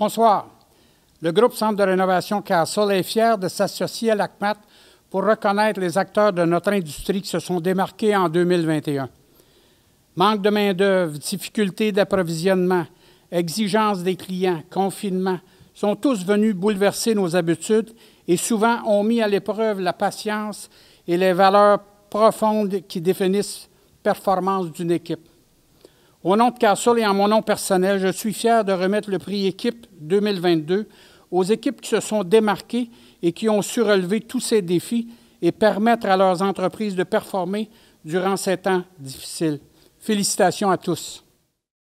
Bonsoir. Le groupe Centre de rénovation Castle est fier de s'associer à l'ACMAT pour reconnaître les acteurs de notre industrie qui se sont démarqués en 2021. Manque de main-d'œuvre, difficultés d'approvisionnement, exigences des clients, confinement sont tous venus bouleverser nos habitudes et souvent ont mis à l'épreuve la patience et les valeurs profondes qui définissent la performance d'une équipe. Au nom de Castle et en mon nom personnel, je suis fier de remettre le prix Équipe 2022 aux équipes qui se sont démarquées et qui ont su relever tous ces défis et permettre à leurs entreprises de performer durant ces temps difficiles. Félicitations à tous.